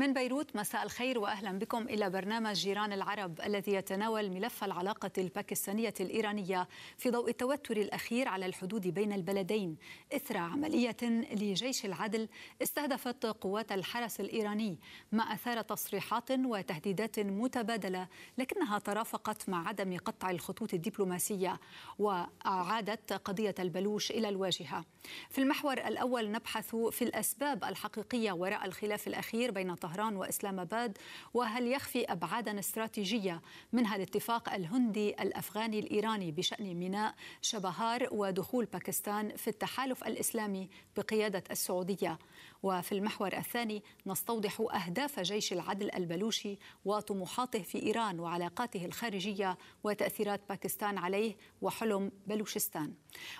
من بيروت مساء الخير واهلا بكم الى برنامج جيران العرب الذي يتناول ملف العلاقه الباكستانيه الايرانيه في ضوء التوتر الاخير على الحدود بين البلدين اثر عمليه لجيش العدل استهدفت قوات الحرس الايراني ما اثار تصريحات وتهديدات متبادله لكنها ترافقت مع عدم قطع الخطوط الدبلوماسيه واعادت قضيه البلوش الى الواجهه. في المحور الاول نبحث في الاسباب الحقيقيه وراء الخلاف الاخير بين طهران وإسلام أباد وهل يخفي أبعادا استراتيجية منها الاتفاق الهندي الأفغاني الإيراني بشأن ميناء شبهار ودخول باكستان في التحالف الإسلامي بقيادة السعودية وفي المحور الثاني نستوضح أهداف جيش العدل البلوشي وطموحاته في إيران وعلاقاته الخارجية وتأثيرات باكستان عليه وحلم بلوشستان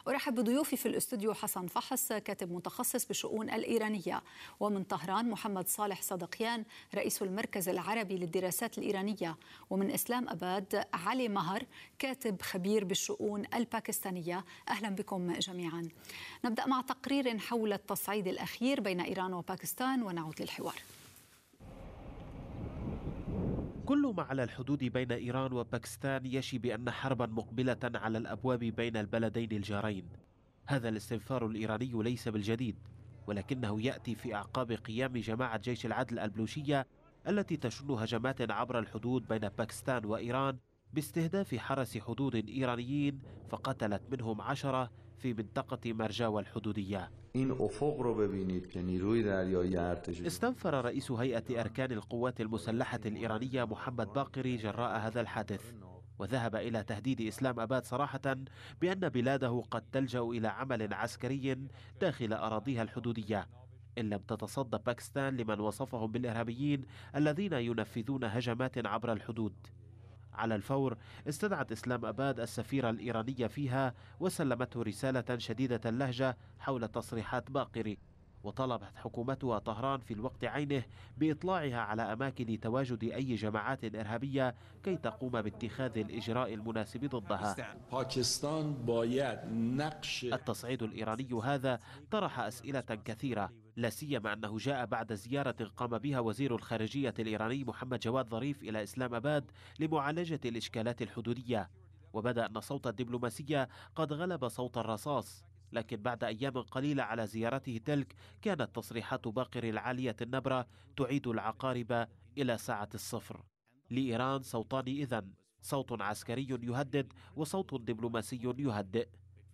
أرحب بضيوفي في الاستوديو حسن فحص كاتب متخصص بشؤون الإيرانية ومن طهران محمد صالح صدقيان رئيس المركز العربي للدراسات الإيرانية ومن إسلام أباد علي مهر كاتب خبير بالشؤون الباكستانية أهلا بكم جميعا نبدأ مع تقرير حول التصعيد الأخير بين إيران وباكستان ونعود للحوار كل ما على الحدود بين إيران وباكستان يشي بأن حربا مقبلة على الأبواب بين البلدين الجارين هذا الاستنفار الإيراني ليس بالجديد ولكنه يأتي في أعقاب قيام جماعة جيش العدل البلوشية التي تشن هجمات عبر الحدود بين باكستان وإيران باستهداف حرس حدود إيرانيين فقتلت منهم عشرة في منطقة مرجاوى الحدودية استنفر رئيس هيئة أركان القوات المسلحة الإيرانية محمد باقري جراء هذا الحادث وذهب إلى تهديد إسلام أباد صراحة بأن بلاده قد تلجأ إلى عمل عسكري داخل أراضيها الحدودية إن لم تتصدى باكستان لمن وصفهم بالإرهابيين الذين ينفذون هجمات عبر الحدود على الفور استدعت اسلام اباد السفيره الايرانيه فيها وسلمته رساله شديده اللهجه حول تصريحات باقري وطلبت حكومتها طهران في الوقت عينه باطلاعها على اماكن تواجد اي جماعات ارهابيه كي تقوم باتخاذ الاجراء المناسب ضدها. التصعيد الايراني هذا طرح اسئله كثيره لا سيما انه جاء بعد زياره قام بها وزير الخارجيه الايراني محمد جواد ظريف الى اسلام اباد لمعالجه الاشكالات الحدوديه وبدا ان صوت الدبلوماسيه قد غلب صوت الرصاص لكن بعد أيام قليلة على زيارته تلك كانت تصريحات باقر العالية النبرة تعيد العقارب إلى ساعة الصفر لإيران صوتان إذا صوت عسكري يهدد وصوت دبلوماسي يهدئ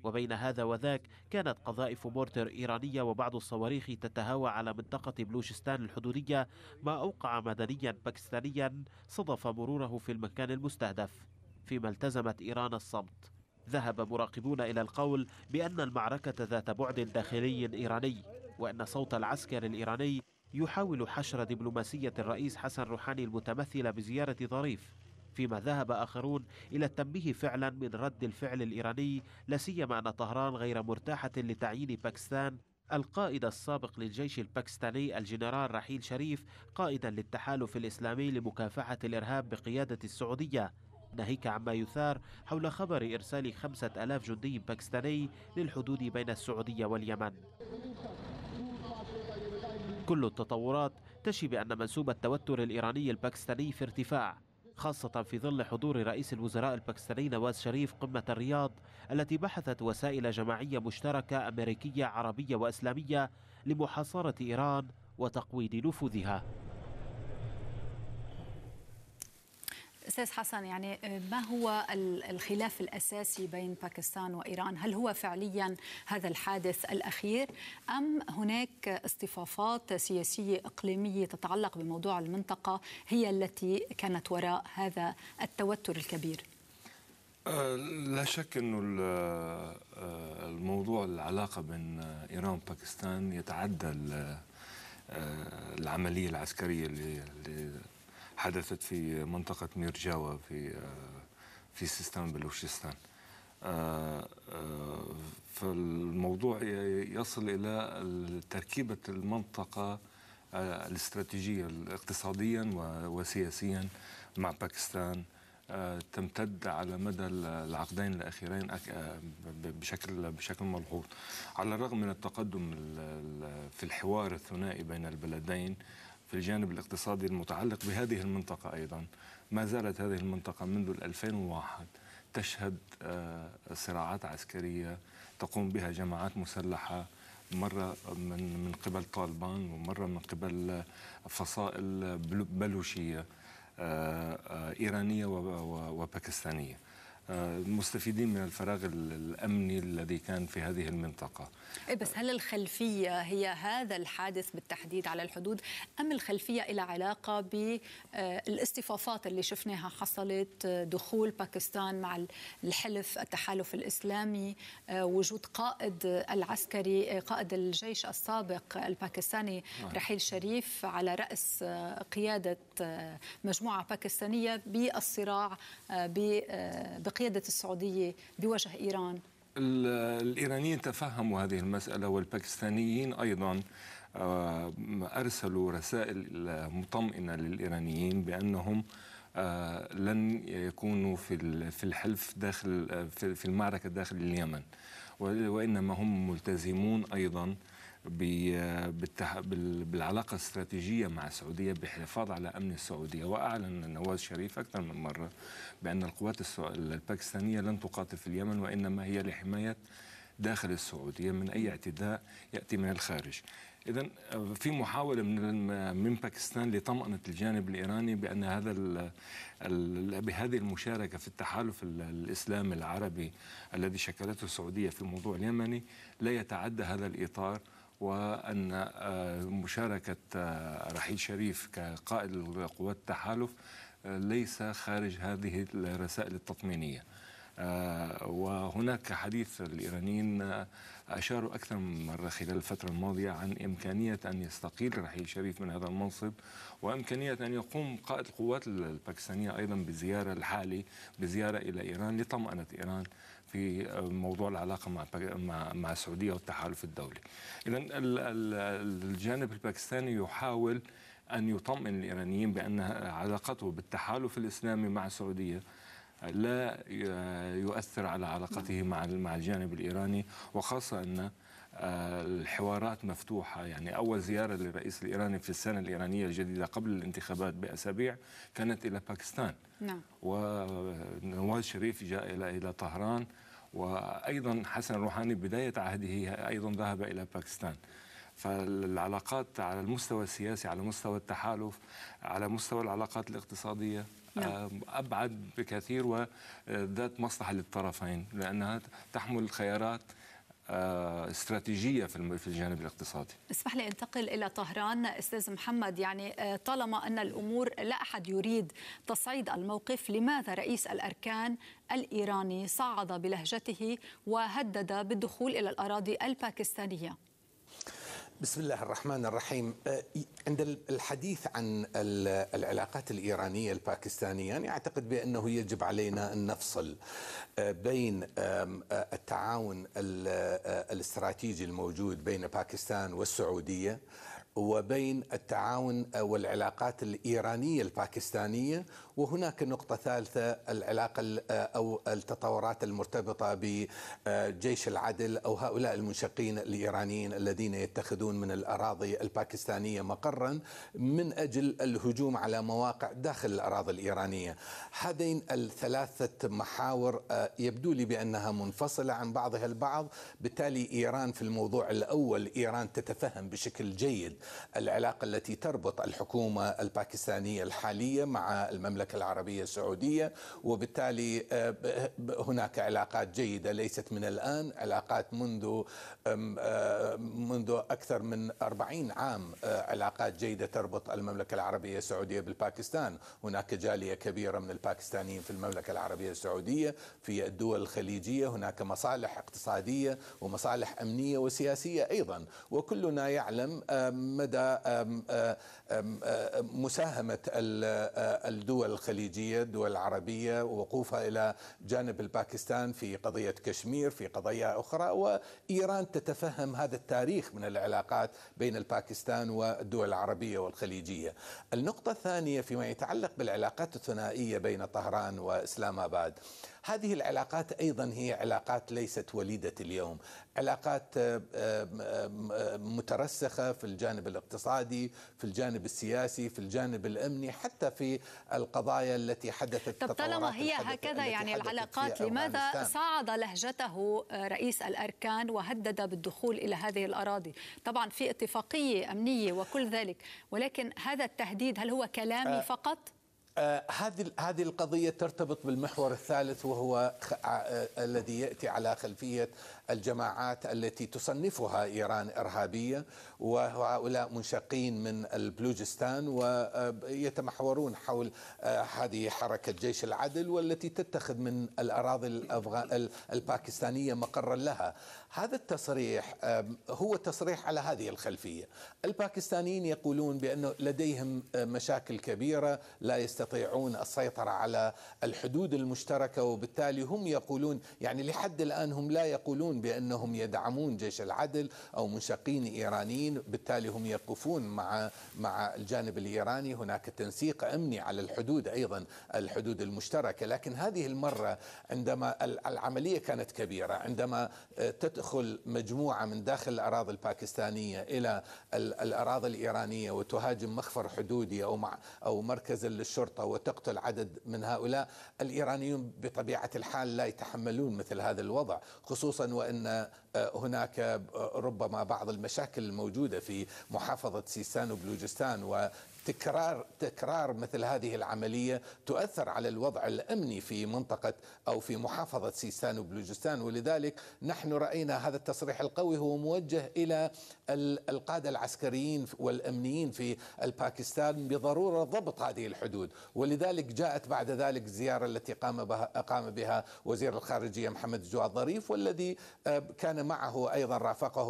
وبين هذا وذاك كانت قذائف مورتر إيرانية وبعض الصواريخ تتهاوى على منطقة بلوشستان الحدودية ما أوقع مدنيا باكستانيا صدف مروره في المكان المستهدف فيما التزمت إيران الصمت ذهب مراقبون إلى القول بأن المعركة ذات بعد داخلي إيراني وأن صوت العسكر الإيراني يحاول حشر دبلوماسية الرئيس حسن روحاني المتمثلة بزيارة ظريف فيما ذهب آخرون إلى التنبيه فعلا من رد الفعل الإيراني سيما أن طهران غير مرتاحة لتعيين باكستان القائد السابق للجيش الباكستاني الجنرال رحيل شريف قائدا للتحالف الإسلامي لمكافحة الإرهاب بقيادة السعودية ناهيك عما يثار حول خبر إرسال خمسة ألاف جندي باكستاني للحدود بين السعودية واليمن كل التطورات تشي بأن منسوب التوتر الإيراني الباكستاني في ارتفاع خاصة في ظل حضور رئيس الوزراء الباكستاني نواز شريف قمة الرياض التي بحثت وسائل جماعية مشتركة أمريكية عربية وإسلامية لمحاصرة إيران وتقويض نفوذها استاذ حسن يعني آه، ما هو الخلاف الاساسي بين باكستان وايران؟ هل هو فعليا هذا الحادث الاخير ام هناك اصطفافات سياسيه اقليميه تتعلق بموضوع المنطقه هي التي كانت وراء هذا التوتر الكبير؟ آه، لا شك انه آه، الموضوع العلاقه بين ايران وباكستان يتعدى العمليه العسكريه اللي حدثت في منطقة ميرجاوا في آه، في سيستان بلوشستان آه، آه، فالموضوع يصل إلى تركيبة المنطقة الاستراتيجية اقتصاديا وسياسيا مع باكستان تمتد على مدى العقدين الاخيرين بشكل بشكل ملحوظ على الرغم من التقدم في الحوار الثنائي بين البلدين في الجانب الاقتصادي المتعلق بهذه المنطقة أيضا ما زالت هذه المنطقة منذ 2001 تشهد آه، صراعات عسكرية تقوم بها جماعات مسلحة مرة من من قبل طالبان ومرة من قبل فصائل بلوشية آه، آه، إيرانية وباكستانية مستفيدين من الفراغ الامني الذي كان في هذه المنطقه. إيه، بس هل الخلفيه هي هذا الحادث بالتحديد على الحدود ام الخلفيه إلى علاقه بالاصطفافات آه، اللي شفناها حصلت آه، دخول باكستان مع الحلف التحالف الاسلامي آه، وجود قائد العسكري قائد الجيش السابق الباكستاني نعم. رحيل شريف على راس قياده مجموعه باكستانيه بالصراع ب قيادة السعودية بوجه إيران؟ الإيرانيين تفهموا هذه المسألة والباكستانيين أيضا آه، أرسلوا رسائل مطمئنة للإيرانيين بأنهم آه، لن يكونوا في في الحلف داخل آه، في المعركة داخل اليمن وإنما هم ملتزمون أيضا بالعلاقة الاستراتيجية مع السعودية بحفاظ على أمن السعودية وأعلن نواز شريف أكثر من مرة بأن القوات الباكستانية لن تقاتل في اليمن وإنما هي لحماية داخل السعودية من أي اعتداء يأتي من الخارج إذا في محاولة من من باكستان لطمأنة الجانب الإيراني بأن هذا الـ بهذه المشاركة في التحالف الإسلامي العربي الذي شكلته السعودية في الموضوع اليمني لا يتعدى هذا الإطار وأن آه، مشاركة آه، رحيل شريف كقائد قوات التحالف آه، ليس خارج هذه الرسائل التطمينية وهناك حديث الإيرانيين أشاروا أكثر من مرة خلال الفترة الماضية عن إمكانية أن يستقيل رحيل شريف من هذا المنصب وإمكانية أن يقوم قائد القوات الباكستانية أيضا بزيارة الحالي بزيارة إلى إيران لطمأنة إيران في موضوع العلاقه مع مع السعوديه والتحالف الدولي. اذا الجانب الباكستاني يحاول ان يطمئن الايرانيين بان علاقته بالتحالف الاسلامي مع السعوديه لا يؤثر على علاقته مع مع الجانب الايراني وخاصه ان الحوارات مفتوحة يعني أول زيارة للرئيس الإيراني في السنة الإيرانية الجديدة قبل الانتخابات بأسابيع كانت إلى باكستان نعم. ونواز شريف جاء إلى إلى طهران وأيضا حسن روحاني بداية عهده أيضا ذهب إلى باكستان فالعلاقات على المستوى السياسي على مستوى التحالف على مستوى العلاقات الاقتصادية نعم. آه، أبعد بكثير وذات مصلحة للطرفين لأنها تحمل خيارات آه، استراتيجيه في الجانب الاقتصادي. اسمح لي انتقل الى طهران استاذ محمد يعني آه، طالما ان الامور لا احد يريد تصعيد الموقف لماذا رئيس الاركان الايراني صعد بلهجته وهدد بالدخول الى الاراضي الباكستانيه؟ بسم الله الرحمن الرحيم آه، عند الحديث عن العلاقات الإيرانية الباكستانية يعني أعتقد بأنه يجب علينا أن نفصل آه، بين آه، التعاون الاستراتيجي الموجود بين باكستان والسعودية وبين التعاون والعلاقات الإيرانية الباكستانية وهناك نقطة ثالثة العلاقة آه، أو التطورات المرتبطة بجيش العدل أو هؤلاء المنشقين الإيرانيين الذين يتخذون من الأراضي الباكستانية مقرا من أجل الهجوم على مواقع داخل الأراضي الإيرانية هذين الثلاثة محاور آه، يبدو لي بأنها منفصلة عن بعضها البعض بالتالي إيران في الموضوع الأول إيران تتفهم بشكل جيد العلاقة التي تربط الحكومة الباكستانية الحالية مع المملكة المملكة العربية السعودية وبالتالي آه، هناك علاقات جيدة ليست من الآن علاقات منذ آه، منذ أكثر من 40 عام آه، علاقات جيدة تربط المملكة العربية السعودية بالباكستان هناك جالية كبيرة من الباكستانيين في المملكة العربية السعودية في الدول الخليجية هناك مصالح اقتصادية ومصالح أمنية وسياسية أيضا وكلنا يعلم مدى مساهمة الدول الخليجية الدول العربية وقوفها إلى جانب الباكستان في قضية كشمير في قضايا أخرى وإيران تتفهم هذا التاريخ من العلاقات بين الباكستان والدول العربية والخليجية النقطة الثانية فيما يتعلق بالعلاقات الثنائية بين طهران وإسلام آباد هذه العلاقات أيضا هي علاقات ليست وليدة اليوم علاقات آه، آه، آه، مترسخة في الجانب الاقتصادي في الجانب السياسي في الجانب الأمني حتى في القضايا التي حدثت طب طالما هي هكذا يعني العلاقات لماذا صعد لهجته رئيس الأركان وهدد بالدخول إلى هذه الأراضي طبعا في اتفاقية أمنية وكل ذلك ولكن هذا التهديد هل هو كلامي فقط؟ آه، هذه هذه القضيه ترتبط بالمحور الثالث وهو آه، آه، الذي ياتي على خلفيه الجماعات التي تصنفها إيران إرهابية وهؤلاء منشقين من البلوجستان ويتمحورون حول آه، هذه حركة جيش العدل والتي تتخذ من الأراضي الأفغان الباكستانية مقرا لها هذا التصريح هو تصريح على هذه الخلفية الباكستانيين يقولون بأنه لديهم آه، مشاكل كبيرة لا يستطيعون السيطرة على الحدود المشتركة وبالتالي هم يقولون يعني لحد الآن هم لا يقولون يقولون بأنهم يدعمون جيش العدل أو منشقين إيرانيين بالتالي هم يقفون مع مع الجانب الإيراني هناك تنسيق أمني على الحدود أيضا الحدود المشتركة لكن هذه المرة عندما العملية كانت كبيرة عندما آه، تدخل مجموعة من داخل الأراضي الباكستانية إلى الأراضي الإيرانية وتهاجم مخفر حدودي أو مع أو مركز للشرطة وتقتل عدد من هؤلاء الإيرانيون بطبيعة الحال لا يتحملون مثل هذا الوضع خصوصا وان آه، هناك آه، ربما بعض المشاكل الموجوده في محافظه سيستان وبلوجستان و تكرار تكرار مثل هذه العمليه تؤثر على الوضع الامني في منطقه او في محافظه سيستان وبلوجستان ولذلك نحن راينا هذا التصريح القوي هو موجه الى القادة العسكريين والأمنيين في الباكستان بضرورة ضبط هذه الحدود ولذلك جاءت بعد ذلك الزيارة التي قام بها, قام بها وزير الخارجية محمد جواد ظريف والذي آه، كان معه أيضا رافقه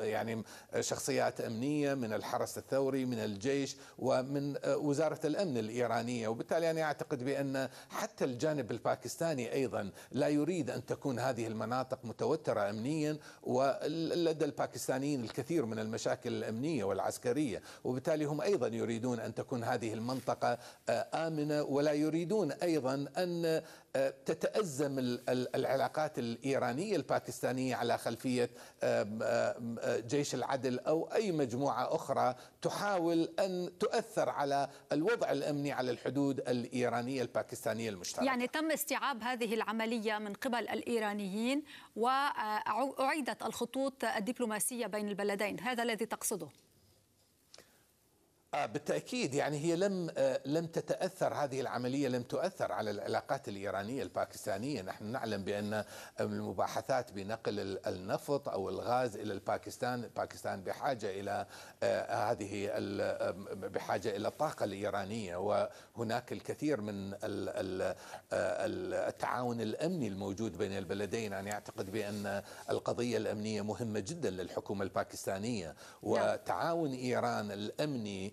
يعني شخصيات أمنية من الحرس الثوري من الجيش ومن آه، وزارة الأمن الإيرانية وبالتالي أنا أعتقد بأن حتى الجانب الباكستاني أيضا لا يريد أن تكون هذه المناطق متوترة أمنيا ولدى الباكستان الباكستانيين الكثير من المشاكل الأمنية والعسكرية وبالتالي هم أيضا يريدون أن تكون هذه المنطقة آه، آمنة ولا يريدون أيضا أن آه، تتأزم العلاقات الإيرانية الباكستانية على خلفية آه، جيش العدل أو أي مجموعة أخرى تحاول أن تؤثر على الوضع الأمني على الحدود الإيرانية الباكستانية المشتركة يعني تم استيعاب هذه العملية من قبل الإيرانيين وأعيدت الخطوط الدبلوماسية بين البلدين هذا الذي تقصده آه بالتأكيد يعني هي لم آه لم تتأثر هذه العملية لم تؤثر على العلاقات الإيرانية الباكستانية نحن نعلم بأن آه، المباحثات بنقل النفط أو الغاز إلى الباكستان باكستان بحاجة إلى آه هذه آه، بحاجة إلى الطاقة الإيرانية وهناك الكثير من آه، التعاون الأمني الموجود بين البلدين أنا يعني أعتقد بأن القضية الأمنية مهمة جدا للحكومة الباكستانية نعم. وتعاون إيران الأمني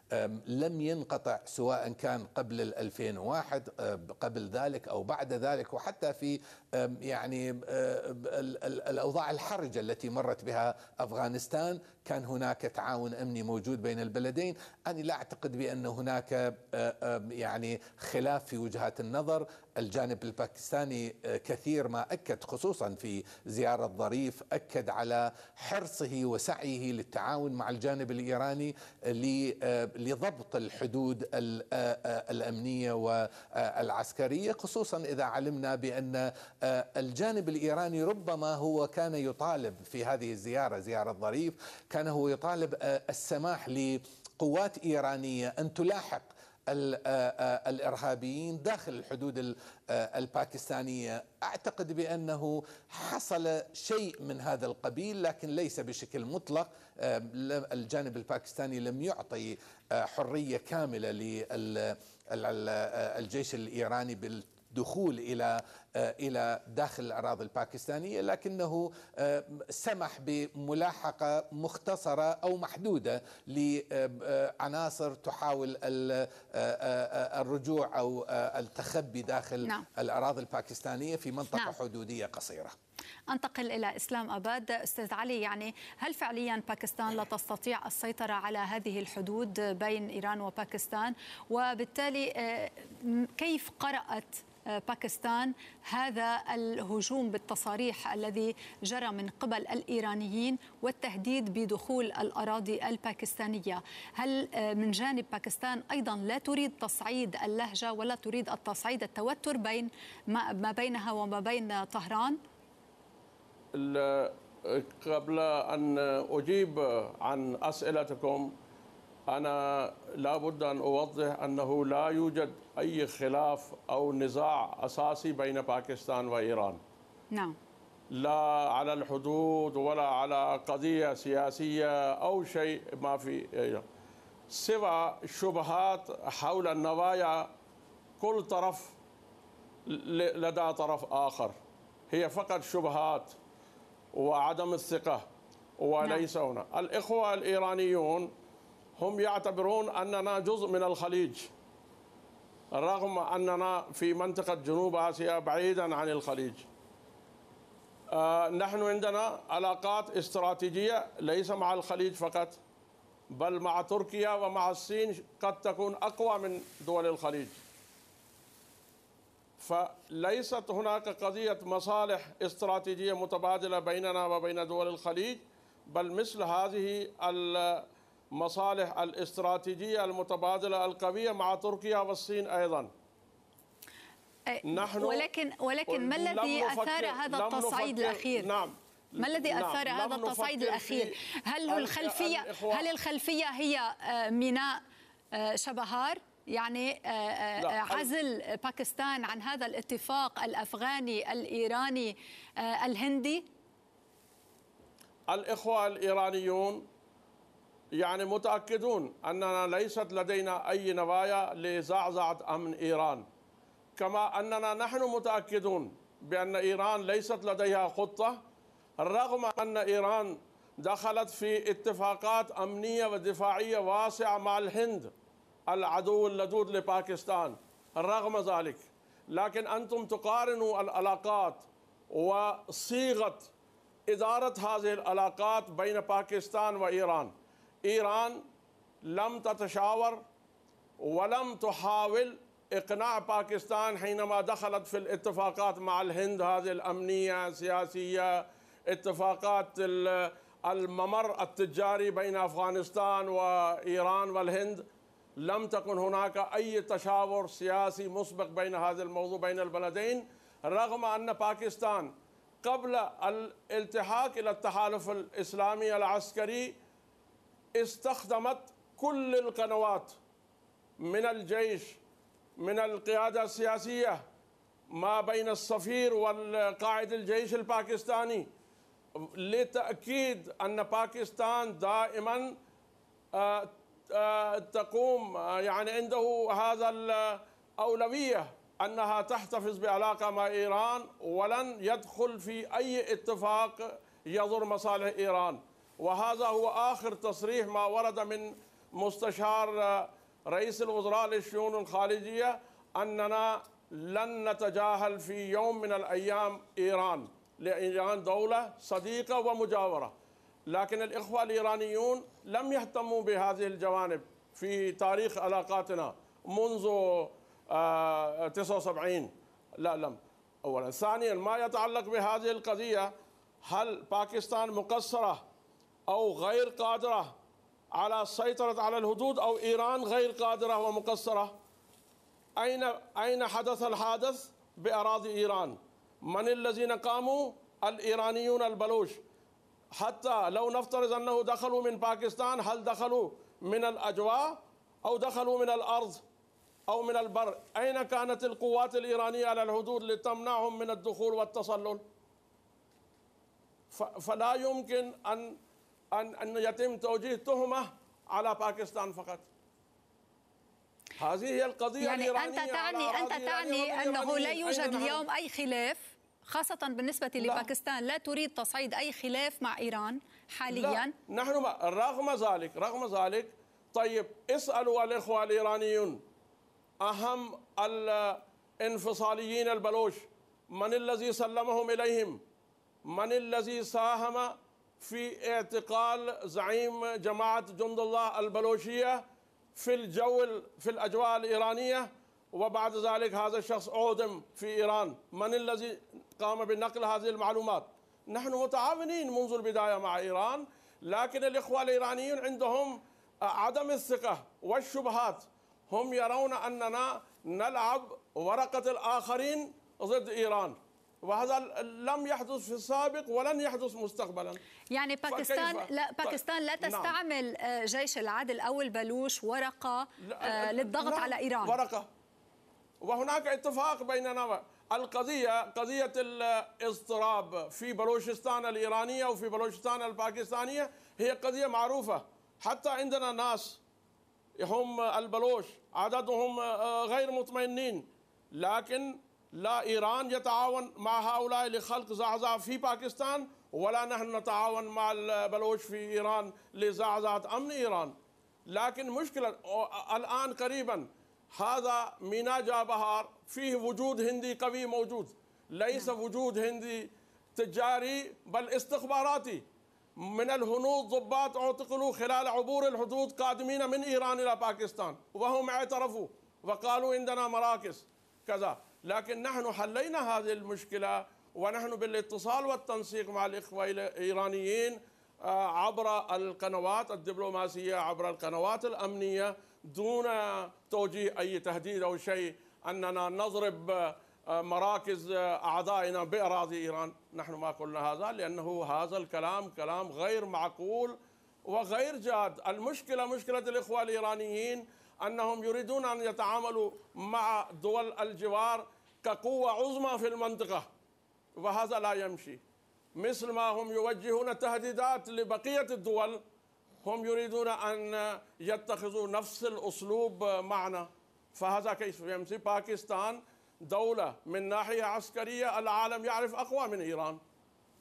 لم ينقطع سواء كان قبل 2001 قبل ذلك او بعد ذلك وحتى في يعني الاوضاع الحرجه التي مرت بها افغانستان كان هناك تعاون امني موجود بين البلدين، انا لا اعتقد بان هناك يعني خلاف في وجهات النظر، الجانب الباكستاني كثير ما اكد خصوصا في زياره ظريف اكد على حرصه وسعيه للتعاون مع الجانب الايراني لضبط الحدود الامنيه والعسكريه خصوصا اذا علمنا بان الجانب الايراني ربما هو كان يطالب في هذه الزياره زياره ظريف كان هو يطالب السماح لقوات ايرانيه ان تلاحق الارهابيين داخل الحدود الباكستانيه اعتقد بانه حصل شيء من هذا القبيل لكن ليس بشكل مطلق الجانب الباكستاني لم يعطي حريه كامله للجيش الايراني دخول الى آه، الى داخل الاراضي الباكستانيه لكنه آه، سمح بملاحقه مختصره او محدوده لعناصر آه، تحاول الرجوع او التخبي داخل نعم. الاراضي الباكستانيه في منطقه نعم. حدوديه قصيره انتقل الى اسلام اباد استاذ علي يعني هل فعليا باكستان لا تستطيع السيطره على هذه الحدود بين ايران وباكستان وبالتالي آه، كيف قرات آه، باكستان هذا الهجوم بالتصاريح الذي جرى من قبل الايرانيين والتهديد بدخول الاراضي الباكستانيه، هل آه، من جانب باكستان ايضا لا تريد تصعيد اللهجه ولا تريد التصعيد التوتر بين ما بينها وما بين طهران؟ قبل أن أجيب عن أسئلتكم أنا لابد أن أوضح أنه لا يوجد أي خلاف أو نزاع أساسي بين باكستان وإيران نعم لا على الحدود ولا على قضية سياسية أو شيء ما في سوى شبهات حول النوايا كل طرف لدى طرف آخر هي فقط شبهات وعدم الثقة وليس نعم. هنا الإخوة الإيرانيون هم يعتبرون أننا جزء من الخليج رغم أننا في منطقة جنوب آسيا بعيدا عن الخليج آه، نحن عندنا علاقات استراتيجية ليس مع الخليج فقط بل مع تركيا ومع الصين قد تكون أقوى من دول الخليج فليست هناك قضية مصالح استراتيجية متبادلة بيننا وبين دول الخليج بل مثل هذه المصالح الاستراتيجية المتبادلة القوية مع تركيا والصين أيضا نحن ولكن ولكن ما الذي أثار هذا التصعيد الأخير؟ نعم ما الذي نعم. اثار نعم. هذا التصعيد الاخير؟ هل الخلفيه هل الخلفيه هي آه، ميناء آه، شبهار؟ يعني عزل آه، آه، آه، باكستان عن هذا الاتفاق الافغاني الايراني الهندي الاخوه الايرانيون يعني متاكدون اننا ليست لدينا اي نوايا لزعزعه امن ايران كما اننا نحن متاكدون بان ايران ليست لديها خطه رغم ان ايران دخلت في اتفاقات امنيه ودفاعيه واسعه مع الهند العدو اللدود لباكستان رغم ذلك لكن أنتم تقارنوا العلاقات وصيغة إدارة هذه العلاقات بين باكستان وإيران إيران لم تتشاور ولم تحاول إقناع باكستان حينما دخلت في الاتفاقات مع الهند هذه الأمنية السياسية اتفاقات الممر التجاري بين أفغانستان وإيران والهند لم تكن هناك أي تشاور سياسي مسبق بين هذا الموضوع بين البلدين رغم أن باكستان قبل الالتحاق إلى التحالف الإسلامي العسكري استخدمت كل القنوات من الجيش من القيادة السياسية ما بين السفير والقائد الجيش الباكستاني لتأكيد أن باكستان دائما آه، آه، تقوم آه، يعني عنده هذا الأولوية أنها تحتفظ بعلاقة مع إيران ولن يدخل في أي اتفاق يضر مصالح إيران وهذا هو آخر تصريح ما ورد من مستشار آه، رئيس الوزراء للشؤون الخارجية أننا لن نتجاهل في يوم من الأيام إيران لإيران دولة صديقة ومجاورة لكن الإخوة الإيرانيون لم يهتموا بهذه الجوانب في تاريخ علاقاتنا منذ 79 آه، لا لم أولا ثانيا ما يتعلق بهذه القضية هل باكستان مقصرة أو غير قادرة على السيطرة على الحدود أو إيران غير قادرة ومقصرة أين أين حدث الحادث بأراضي إيران من الذين قاموا الإيرانيون البلوش حتى لو نفترض أنه دخلوا من باكستان هل دخلوا من الأجواء أو دخلوا من الأرض أو من البر أين كانت القوات الإيرانية على الحدود لتمنعهم من الدخول والتسلل فلا يمكن أن أن أن يتم توجيه تهمة على باكستان فقط هذه هي القضية يعني الإيرانية أنت تعني أنت تعني أنه لا يوجد اليوم أي خلاف خاصة بالنسبة لباكستان لا تريد تصعيد أي خلاف مع إيران حاليا لا. نحن ما. رغم ذلك رغم ذلك طيب اسألوا الإخوة الإيرانيون أهم الانفصاليين البلوش من الذي سلمهم إليهم من الذي ساهم في اعتقال زعيم جماعة جند الله البلوشية في الجو في الأجواء الإيرانية وبعد ذلك هذا الشخص عودم في إيران من الذي قام بنقل هذه المعلومات نحن متعاونين منذ البداية مع إيران لكن الإخوة الإيرانيين عندهم عدم الثقة والشبهات هم يرون أننا نلعب ورقة الآخرين ضد إيران وهذا لم يحدث في السابق ولن يحدث مستقبلا يعني باكستان لا طيب، باكستان لا نعم. تستعمل نعم. جيش العدل او البلوش ورقه لا آه، للضغط لا على ايران ورقه وهناك اتفاق بيننا القضية قضية الاضطراب في بلوشستان الإيرانية وفي بلوشستان الباكستانية هي قضية معروفة حتى عندنا ناس هم البلوش عددهم آه، غير مطمئنين لكن لا إيران يتعاون مع هؤلاء لخلق زعزعة في باكستان ولا نحن نتعاون مع البلوش في إيران لزعزعة أمن إيران لكن مشكلة آه، آه، الآن قريباً هذا مينا جابهار فيه وجود هندي قوي موجود ليس نعم. وجود هندي تجاري بل استخباراتي من الهنود ضباط اعتقلوا خلال عبور الحدود قادمين من ايران الى باكستان وهم اعترفوا وقالوا عندنا مراكز كذا لكن نحن حلينا هذه المشكله ونحن بالاتصال والتنسيق مع الاخوه الايرانيين آه، عبر القنوات الدبلوماسيه عبر القنوات الامنيه دون توجيه أي تهديد أو شيء أننا نضرب آه، مراكز آه، أعدائنا بأراضي إيران نحن ما قلنا هذا لأنه هذا الكلام كلام غير معقول وغير جاد المشكلة مشكلة الإخوة الإيرانيين أنهم يريدون أن يتعاملوا مع دول الجوار كقوة عظمى في المنطقة وهذا لا يمشي مثل ما هم يوجهون تهديدات لبقية الدول هم يريدون أن يتخذوا نفس الأسلوب معنا فهذا كيف يمشي يعني باكستان دولة من ناحية عسكرية العالم يعرف أقوى من إيران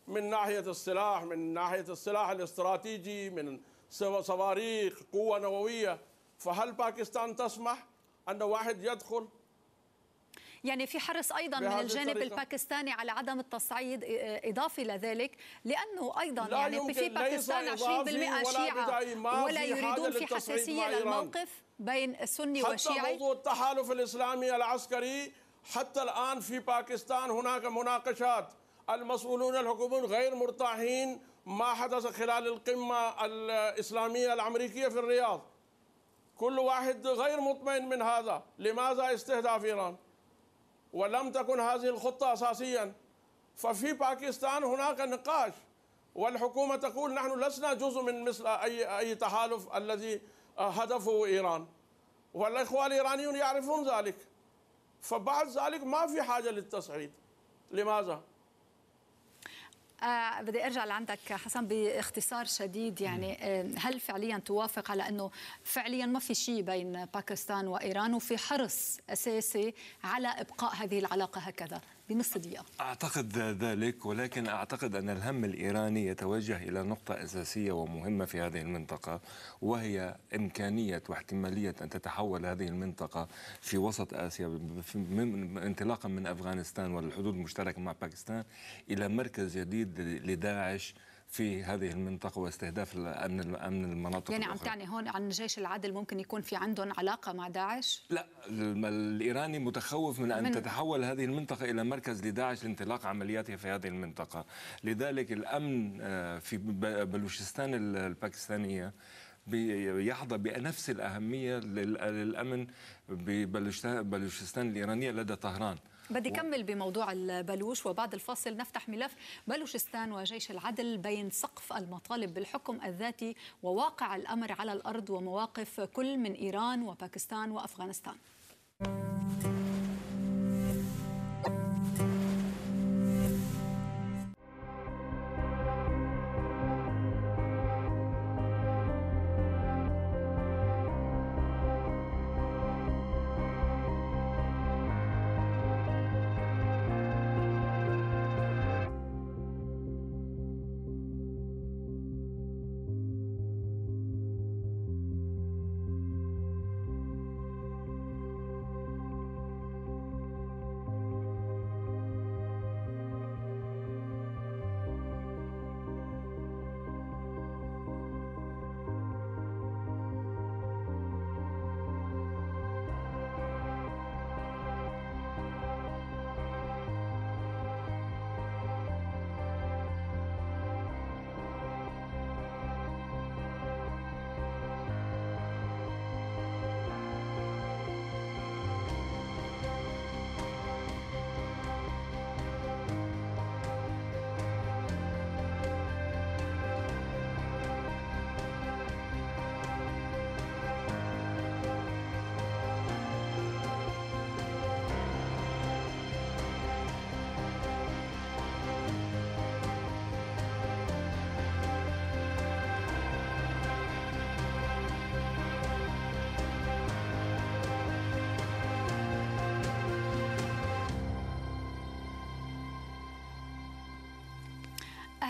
من ناحية السلاح من ناحية السلاح الاستراتيجي من صواريخ قوة نووية فهل باكستان تسمح أن واحد يدخل يعني في حرص أيضا من الجانب الطريقة. الباكستاني على عدم التصعيد آه، آه، إضافي لذلك لأنه أيضا لا يعني في باكستان 20% شيعة ولا, يريدون في حساسية للموقف بين السني والشيعي حتى موضوع التحالف الإسلامي العسكري حتى الآن في باكستان هناك مناقشات المسؤولون الحكوميون غير مرتاحين ما حدث خلال القمة الإسلامية الأمريكية في الرياض كل واحد غير مطمئن من هذا لماذا استهداف إيران؟ ولم تكن هذه الخطة أساسيا ففي باكستان هناك نقاش والحكومة تقول نحن لسنا جزء من مثل أي, أي تحالف الذي آه، هدفه إيران والإخوة الإيرانيون يعرفون ذلك فبعد ذلك ما في حاجة للتصعيد لماذا؟ آه بدي ارجع لعندك حسن باختصار شديد يعني آه، هل فعليا توافق على انه فعليا ما في شيء بين باكستان وايران وفي حرص اساسي على ابقاء هذه العلاقه هكذا بنص دقيقة أعتقد ذلك ولكن أعتقد أن الهم الإيراني يتوجه إلى نقطة أساسية ومهمة في هذه المنطقة وهي إمكانية واحتمالية أن تتحول هذه المنطقة في وسط آسيا انطلاقا من أفغانستان والحدود المشتركة مع باكستان إلى مركز جديد لداعش في هذه المنطقة واستهداف الأمن أمن المناطق يعني الأخرى. عم تعني هون عن جيش العدل ممكن يكون في عندهم علاقة مع داعش؟ لا الإيراني متخوف من أن من... تتحول هذه المنطقة إلى مركز لداعش لانطلاق عملياتها في هذه المنطقة لذلك الأمن آه، في بلوشستان الباكستانية يحظى بنفس الأهمية للأمن ببلوشستان الإيرانية لدى طهران بدي كمل بموضوع البلوش وبعد الفاصل نفتح ملف بلوشستان وجيش العدل بين سقف المطالب بالحكم الذاتي وواقع الأمر على الأرض ومواقف كل من إيران وباكستان وأفغانستان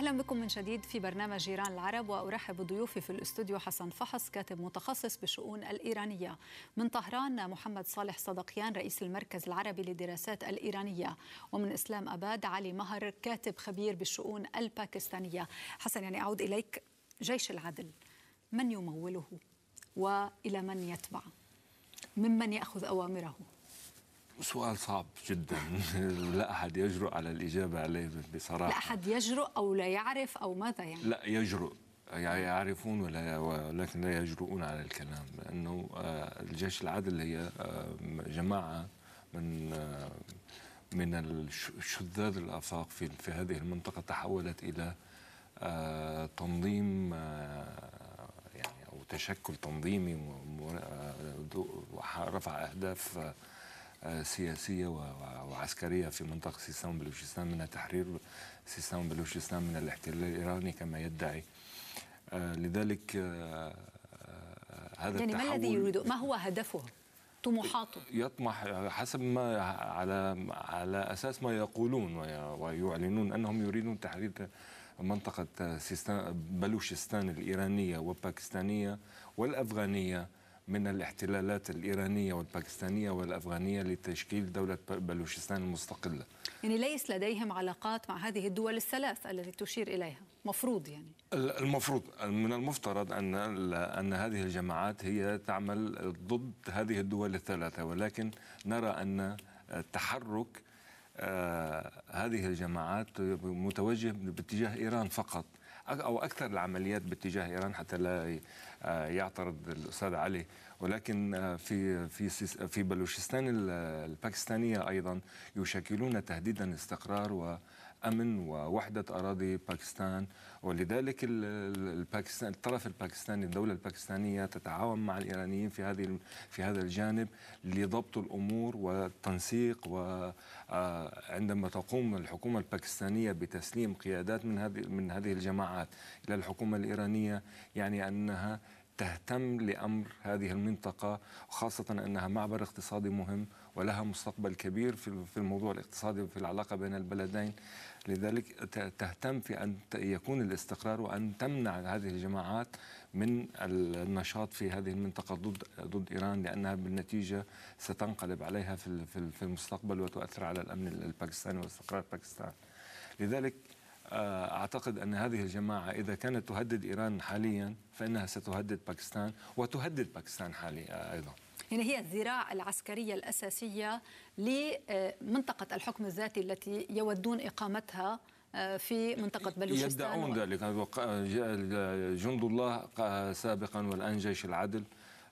أهلا بكم من جديد في برنامج جيران العرب وأرحب بضيوفي في الاستوديو حسن فحص كاتب متخصص بالشؤون الإيرانية من طهران محمد صالح صدقيان رئيس المركز العربي للدراسات الإيرانية ومن إسلام أباد علي مهر كاتب خبير بالشؤون الباكستانية حسن يعني أعود إليك جيش العدل من يموله وإلى من يتبع ممن يأخذ أوامره سؤال صعب جدا لا احد يجرؤ على الاجابه عليه بصراحه لا احد يجرؤ او لا يعرف او ماذا يعني لا يجرؤ يعرفون ولا ولكن لا يجرؤون على الكلام لانه آه، الجيش العدل هي آه، جماعه من آه، من الشذاذ الافاق في في هذه المنطقه تحولت الى تنظيم يعني او تشكل تنظيمي رفع اهداف سياسية وعسكرية في منطقة سيستان بلوشستان من تحرير سيستان بلوشستان من الاحتلال الإيراني كما يدعي آه، لذلك آه، آه، هذا يعني ما الذي يريد ما هو هدفه طموحاته يطمح حسب ما على على اساس ما يقولون ويعلنون انهم يريدون تحرير منطقه سيستان بلوشستان الايرانيه والباكستانيه والافغانيه من الاحتلالات الإيرانية والباكستانية والأفغانية لتشكيل دولة بلوشستان المستقلة يعني ليس لديهم علاقات مع هذه الدول الثلاث التي تشير إليها مفروض يعني المفروض من المفترض أن أن هذه الجماعات هي تعمل ضد هذه الدول الثلاثة ولكن نرى أن تحرك آه، هذه الجماعات متوجه باتجاه إيران فقط او اكثر العمليات باتجاه ايران حتى لا آه، يعترض الاستاذ علي ولكن آه، في في في بلوشستان الباكستانيه ايضا يشكلون تهديدا لاستقرار امن ووحده اراضي باكستان ولذلك الباكستان الطرف الباكستاني الدوله الباكستانيه تتعاون مع الايرانيين في هذه في هذا الجانب لضبط الامور والتنسيق وعندما آه، تقوم الحكومه الباكستانيه بتسليم قيادات من هذه من هذه الجماعات الى الحكومه الايرانيه يعني انها تهتم لامر هذه المنطقه وخاصه انها معبر اقتصادي مهم ولها مستقبل كبير في الموضوع الاقتصادي وفي العلاقة بين البلدين لذلك تهتم في أن يكون الاستقرار وأن تمنع هذه الجماعات من النشاط في هذه المنطقة ضد ضد إيران لأنها بالنتيجة ستنقلب عليها في في المستقبل وتؤثر على الأمن الباكستاني واستقرار باكستان لذلك آه، أعتقد أن هذه الجماعة إذا كانت تهدد إيران حاليا فإنها ستهدد باكستان وتهدد باكستان حاليا أيضا يعني هي الذراع العسكرية الأساسية لمنطقة الحكم الذاتي التي يودون إقامتها آه، في منطقة بلوشستان يدعون ذلك جند الله سابقا والآن جيش العدل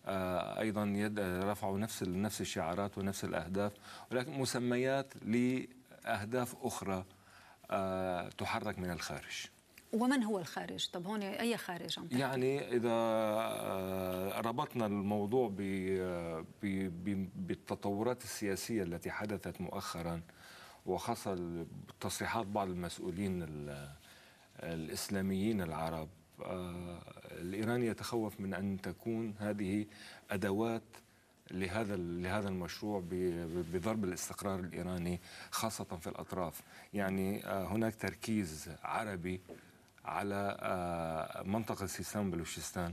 آه، ايضا رفعوا نفس نفس الشعارات ونفس الاهداف ولكن مسميات لاهداف اخرى آه، تحرك من الخارج ومن هو الخارج؟ طب هون اي خارج عم تحكي؟ يعني اذا آه، ربطنا الموضوع آه، ب بالتطورات السياسيه التي حدثت مؤخرا وخاصه تصريحات بعض المسؤولين الاسلاميين العرب آه، الايراني يتخوف من ان تكون هذه ادوات لهذا لهذا المشروع بضرب الاستقرار الايراني خاصه في الاطراف، يعني هناك تركيز عربي على آه، منطقة سيستان بلوشستان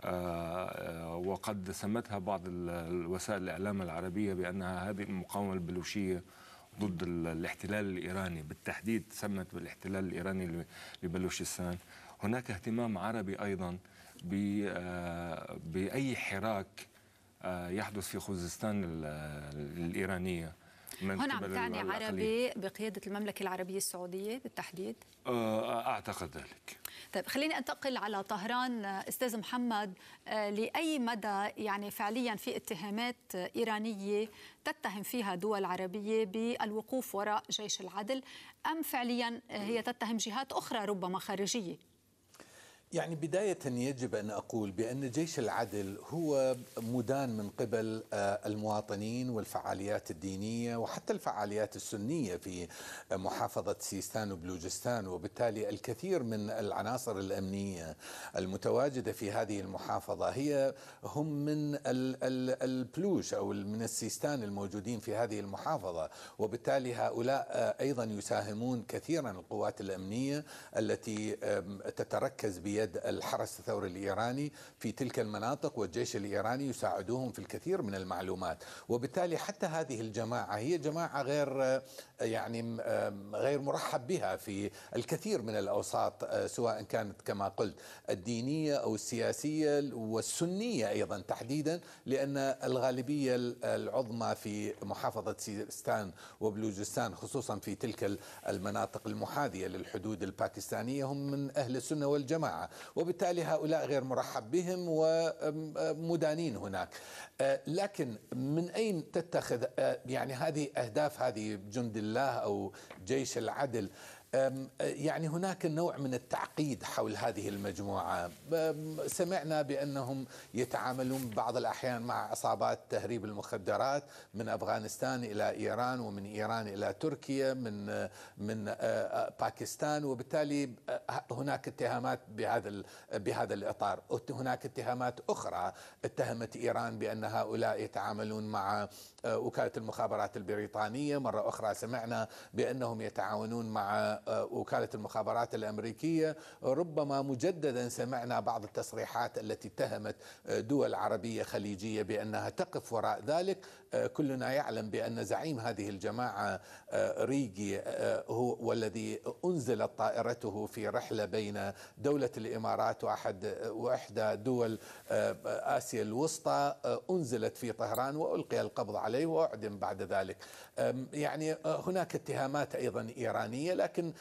آه، آه، وقد سمتها بعض الوسائل الإعلام العربية بأنها هذه المقاومة البلوشية ضد الاحتلال الإيراني بالتحديد سمت بالاحتلال الإيراني لبلوشستان هناك اهتمام عربي أيضا بأي حراك يحدث في خوزستان الإيرانية هنا عم تعني عربي بقيادة المملكة العربية السعودية بالتحديد؟ آه، أعتقد ذلك طيب خليني أنتقل على طهران أستاذ محمد آه، لأي مدى يعني فعليا في اتهامات إيرانية تتهم فيها دول عربية بالوقوف وراء جيش العدل أم فعليا هي تتهم جهات أخرى ربما خارجية يعني بداية يجب أن أقول بأن جيش العدل هو مدان من قبل آه، المواطنين والفعاليات الدينية وحتى الفعاليات السنية في محافظة سيستان وبلوجستان وبالتالي الكثير من العناصر الأمنية المتواجدة في هذه المحافظة هي هم من البلوش أو من السيستان الموجودين في هذه المحافظة وبالتالي هؤلاء آه، أيضا يساهمون كثيرا القوات الأمنية التي تتركز بيد يتواجد الحرس الثوري الإيراني في تلك المناطق والجيش الإيراني يساعدوهم في الكثير من المعلومات وبالتالي حتى هذه الجماعة هي جماعة غير يعني غير مرحب بها في الكثير من الأوساط سواء كانت كما قلت الدينية أو السياسية والسنية أيضا تحديدا لأن الغالبية العظمى في محافظة سيستان وبلوجستان خصوصا في تلك المناطق المحاذية للحدود الباكستانية هم من أهل السنة والجماعة وبالتالي هؤلاء غير مرحب بهم ومدانين هناك آه، لكن من أين تتخذ آه، يعني هذه أهداف هذه جند الله أو جيش العدل يعني هناك نوع من التعقيد حول هذه المجموعة سمعنا بأنهم يتعاملون بعض الأحيان مع عصابات تهريب المخدرات من أفغانستان إلى إيران ومن إيران إلى تركيا من, من باكستان وبالتالي هناك اتهامات بهذا, بهذا الإطار هناك اتهامات أخرى اتهمت إيران بأن هؤلاء يتعاملون مع وكالة المخابرات البريطانية مرة أخرى سمعنا بأنهم يتعاونون مع آه، وكالة المخابرات الأمريكية ربما مجددا سمعنا بعض التصريحات التي اتهمت آه، دول عربية خليجية بأنها تقف وراء ذلك آه، كلنا يعلم بأن زعيم هذه الجماعة ريجي هو والذي أنزلت طائرته في رحلة بين دولة الإمارات وأحد وإحدى دول آسيا الوسطى أنزلت في طهران وألقي القبض عليه وأعدم بعد ذلك يعني هناك اتهامات أيضا إيرانية لكن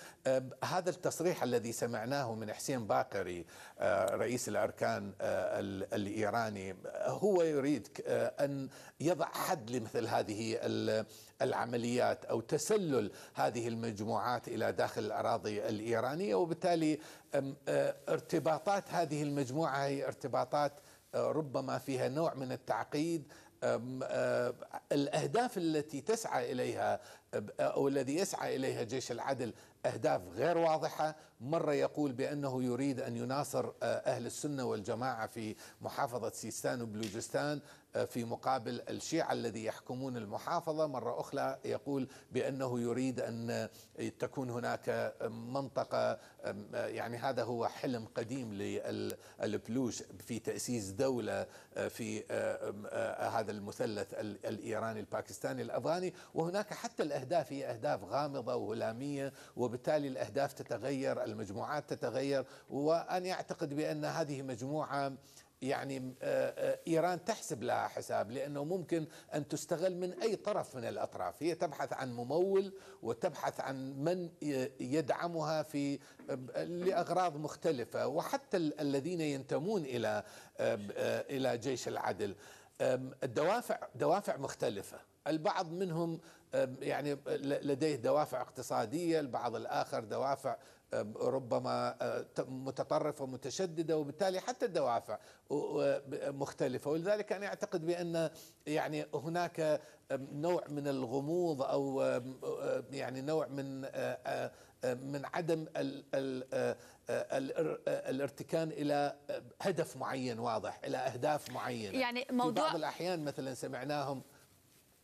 هذا التصريح الذي سمعناه من حسين باقري أه، رئيس الأركان أه، الإيراني هو يريد أه، أن يضع حد لمثل هذه العمليات أو تسلل هذه المجموعات إلى داخل الأراضي الإيرانية وبالتالي ارتباطات هذه المجموعة هي ارتباطات ربما فيها نوع من التعقيد الأهداف التي تسعى إليها أو الذي يسعى إليها جيش العدل أهداف غير واضحة مرة يقول بأنه يريد أن يناصر آه، أهل السنة والجماعة في محافظة سيستان وبلوجستان في مقابل الشيعة الذي يحكمون المحافظة مرة أخرى يقول بأنه يريد أن تكون هناك منطقة يعني هذا هو حلم قديم للبلوش في تأسيس دولة في هذا المثلث الإيراني الباكستاني الأفغاني وهناك حتى الأهداف هي أهداف غامضة وهلامية وبالتالي الأهداف تتغير المجموعات تتغير وأنا أعتقد بأن هذه مجموعة يعني آه، آه، إيران تحسب لها حساب لأنه ممكن أن تستغل من أي طرف من الأطراف هي تبحث عن ممول وتبحث عن من يدعمها في آه، لأغراض مختلفة وحتى الذين ينتمون إلى إلى جيش العدل الدوافع دوافع مختلفه البعض منهم يعني لديه دوافع اقتصادية البعض الآخر دوافع ربما آه، متطرفة ومتشددة وبالتالي حتى الدوافع مختلفة ولذلك أنا أعتقد بأن يعني هناك نوع من الغموض أو يعني نوع من آه، آه، من عدم الارتكان إلى هدف معين واضح إلى أهداف معينة يعني موضوع في بعض الأحيان مثلا سمعناهم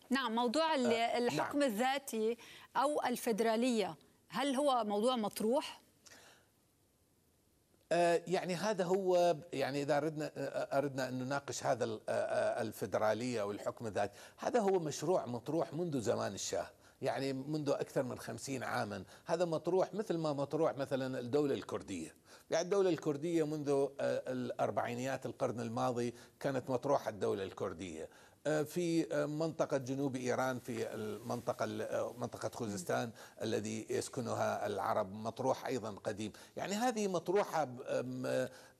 نعم موضوع آه، نعم. الحكم نعم. الذاتي أو الفدرالية هل هو موضوع مطروح؟ آه، يعني هذا هو يعني اذا اردنا آه، اردنا ان نناقش هذا الفدراليه والحكم الذاتي، هذا هو مشروع مطروح منذ زمان الشاه، يعني منذ أكثر من خمسين عاما هذا مطروح مثل ما مطروح مثلا الدولة الكردية يعني الدولة الكردية منذ الأربعينيات القرن الماضي كانت مطروحة الدولة الكردية آه، في آه، منطقة جنوب إيران في المنطقة آه، منطقة خوزستان الذي يسكنها العرب مطروح أيضا قديم يعني هذه مطروحة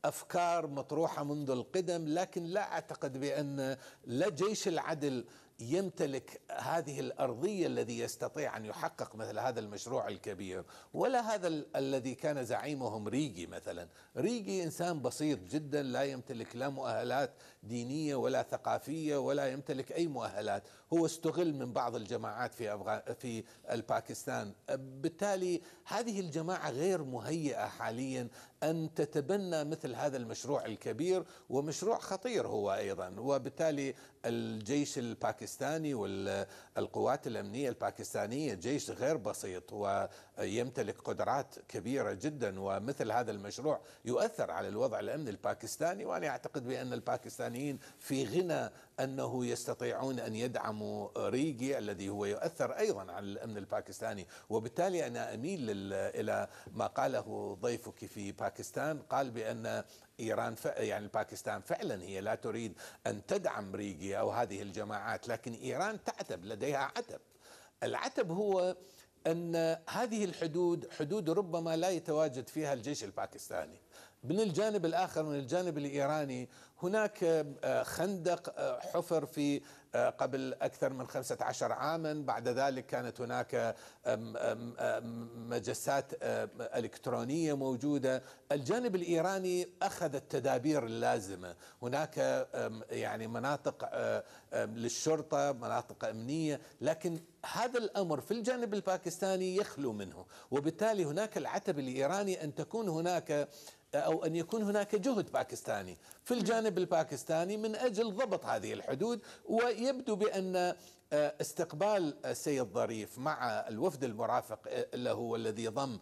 أفكار مطروحة منذ القدم لكن لا أعتقد بأن لا جيش العدل يمتلك هذه الارضيه الذي يستطيع ان يحقق مثل هذا المشروع الكبير ولا هذا ال الذي كان زعيمهم ريجي مثلا ريجي انسان بسيط جدا لا يمتلك لا مؤهلات دينية ولا ثقافية ولا يمتلك أي مؤهلات هو استغل من بعض الجماعات في, أفغان في الباكستان بالتالي هذه الجماعة غير مهيئة حاليا أن تتبنى مثل هذا المشروع الكبير ومشروع خطير هو أيضا وبالتالي الجيش الباكستاني والقوات الأمنية الباكستانية جيش غير بسيط و يمتلك قدرات كبيرة جدا ومثل هذا المشروع يؤثر على الوضع الأمني الباكستاني وأنا أعتقد بأن الباكستانيين في غنى أنه يستطيعون أن يدعموا ريجي الذي هو يؤثر أيضا على الأمن الباكستاني وبالتالي أنا أميل إلى ما قاله ضيفك في باكستان قال بأن ايران ف... يعني باكستان فعلا هي لا تريد ان تدعم ريجي او هذه الجماعات لكن ايران تعتب لديها عتب العتب هو أن هذه الحدود حدود ربما لا يتواجد فيها الجيش الباكستاني من الجانب الآخر من الجانب الإيراني هناك آه، خندق آه، حفر في آه، قبل أكثر من 15 عاما بعد ذلك كانت هناك مجسات إلكترونية موجودة الجانب الإيراني أخذ التدابير اللازمة هناك يعني مناطق للشرطة مناطق أمنية لكن هذا الامر في الجانب الباكستاني يخلو منه، وبالتالي هناك العتب الايراني ان تكون هناك او ان يكون هناك جهد باكستاني في الجانب الباكستاني من اجل ضبط هذه الحدود ويبدو بان آه، استقبال السيد ظريف مع الوفد المرافق له آه، والذي ضم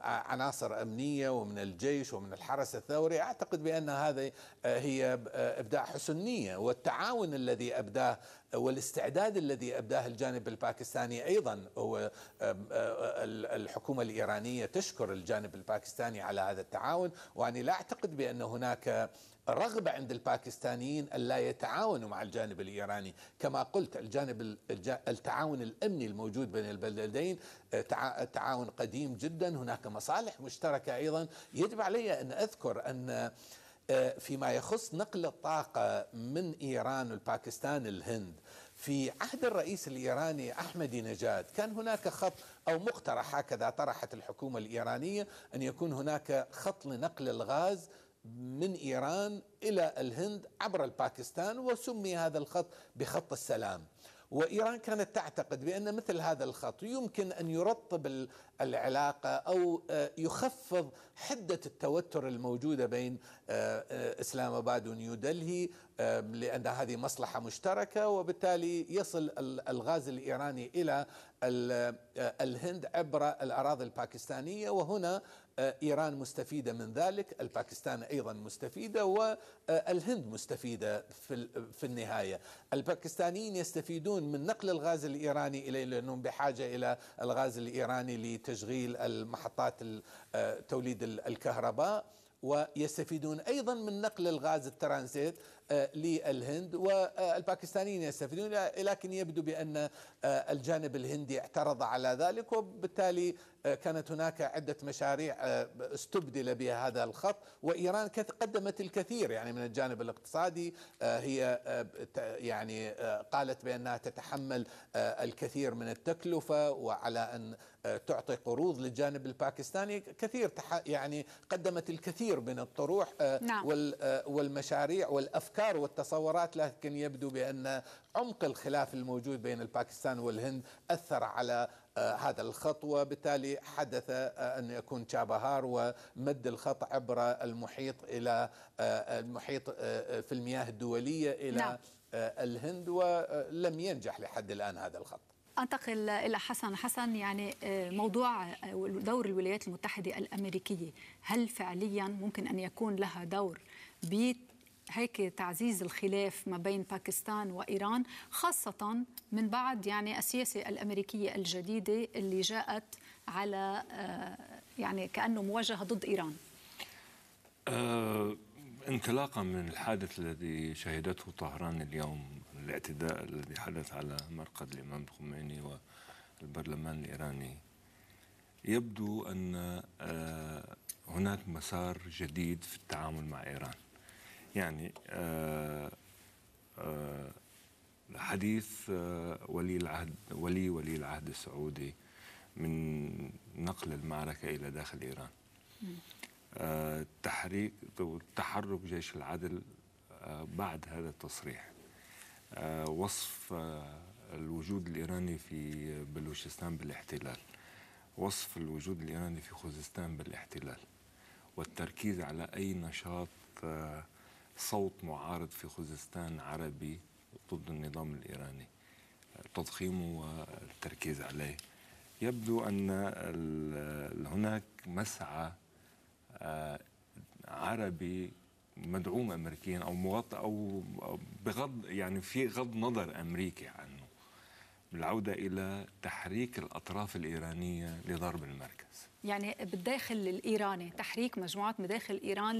عناصر امنيه ومن الجيش ومن الحرس الثوري اعتقد بان هذا آه، هي ابداع حسن نيه والتعاون الذي ابداه والاستعداد الذي ابداه الجانب الباكستاني ايضا هو الحكومه الايرانيه تشكر الجانب الباكستاني على هذا التعاون واني لا اعتقد بان هناك رغبة عند الباكستانيين ألا يتعاونوا مع الجانب الإيراني كما قلت الجانب التعاون الأمني الموجود بين البلدين آه، تعاون قديم جدا هناك مصالح مشتركة أيضا يجب علي أن أذكر أن آه، فيما يخص نقل الطاقة من إيران والباكستان الهند في عهد الرئيس الإيراني أحمدي نجاد كان هناك خط أو مقترح هكذا طرحت الحكومة الإيرانية أن يكون هناك خط لنقل الغاز من ايران الى الهند عبر الباكستان وسمي هذا الخط بخط السلام. وايران كانت تعتقد بان مثل هذا الخط يمكن ان يرطب العلاقه او آه، يخفض حده التوتر الموجوده بين آه، آه، اسلام اباد ونيو دلهي لان هذه مصلحه مشتركه وبالتالي يصل الغاز الايراني الى الهند عبر الاراضي الباكستانيه وهنا آه، إيران مستفيدة من ذلك الباكستان أيضا مستفيدة والهند آه، مستفيدة في النهاية الباكستانيين يستفيدون من نقل الغاز الإيراني إليه لأنهم بحاجة إلى الغاز الإيراني لتشغيل المحطات آه، توليد الكهرباء ويستفيدون ايضا من نقل الغاز الترانزيت للهند والباكستانيين يستفيدون لكن يبدو بأن آه، الجانب الهندي اعترض على ذلك وبالتالي آه، كانت هناك عدة مشاريع آه، استبدل بها هذا الخط وإيران قدمت الكثير يعني من الجانب الاقتصادي هي يعني قالت بأنها تتحمل الكثير من التكلفة وعلى أن تعطي قروض للجانب الباكستاني كثير يعني قدمت الكثير من الطروح نعم. والمشاريع والأفكار الافكار والتصورات لكن يبدو بان عمق الخلاف الموجود بين الباكستان والهند اثر على آه، هذا الخط وبالتالي حدث آه، ان يكون تشابهار ومد الخط عبر المحيط الى آه، المحيط في المياه الدوليه الى نعم. الهند ولم ينجح لحد الان هذا الخط. انتقل الى حسن حسن يعني موضوع دور الولايات المتحده الامريكيه هل فعليا ممكن ان يكون لها دور هيك تعزيز الخلاف ما بين باكستان وإيران خاصة من بعد يعني السياسة الأمريكية الجديدة اللي جاءت على آه، يعني كأنه مواجهة ضد إيران أه انطلاقا من الحادث الذي شهدته طهران اليوم الاعتداء الذي حدث على مرقد الإمام الخميني والبرلمان الإيراني يبدو أن آه، هناك مسار جديد في التعامل مع إيران يعني آآ آه، آه، حديث آه، ولي العهد ولي ولي العهد السعودي من نقل المعركة إلى داخل إيران تحريك تحرك جيش العدل بعد هذا التصريح وصف الوجود الإيراني في بلوشستان بالاحتلال وصف الوجود الإيراني في خوزستان بالاحتلال والتركيز على أي نشاط صوت معارض في خوزستان عربي ضد النظام الإيراني تضخيمه والتركيز عليه يبدو أن هناك مسعى آه، عربي مدعوم امريكيا او مغطى او بغض يعني في غض نظر امريكي عن بالعودة إلى تحريك الأطراف الإيرانية لضرب المركز يعني بالداخل الإيراني تحريك مجموعات مداخل إيران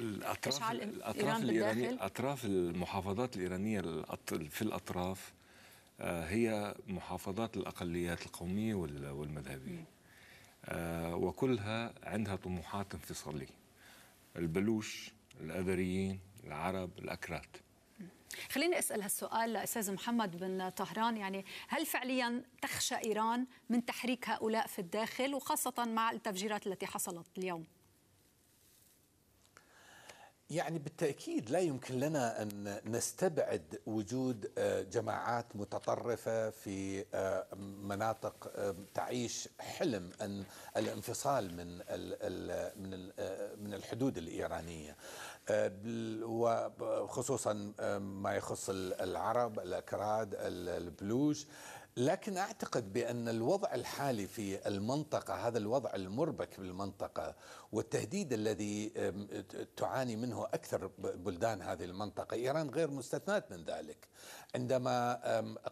لأطراف الأطراف الإيرانية أطراف المحافظات الإيرانية في الأطراف آه، هي محافظات الأقليات القومية والمذهبية آه، وكلها عندها طموحات انفصالية البلوش الأذريين العرب الأكراد خليني اسال هالسؤال لاستاذ محمد بن طهران يعني هل فعليا تخشى ايران من تحريك هؤلاء في الداخل وخاصه مع التفجيرات التي حصلت اليوم؟ يعني بالتاكيد لا يمكن لنا ان نستبعد وجود آه، جماعات متطرفه في آه، مناطق آه، تعيش حلم ان الانفصال من من الحدود الايرانيه وخصوصا ما يخص العرب الأكراد البلوج لكن اعتقد بان الوضع الحالي في المنطقه هذا الوضع المربك بالمنطقه والتهديد الذي تعاني منه اكثر بلدان هذه المنطقه، ايران غير مستثناه من ذلك. عندما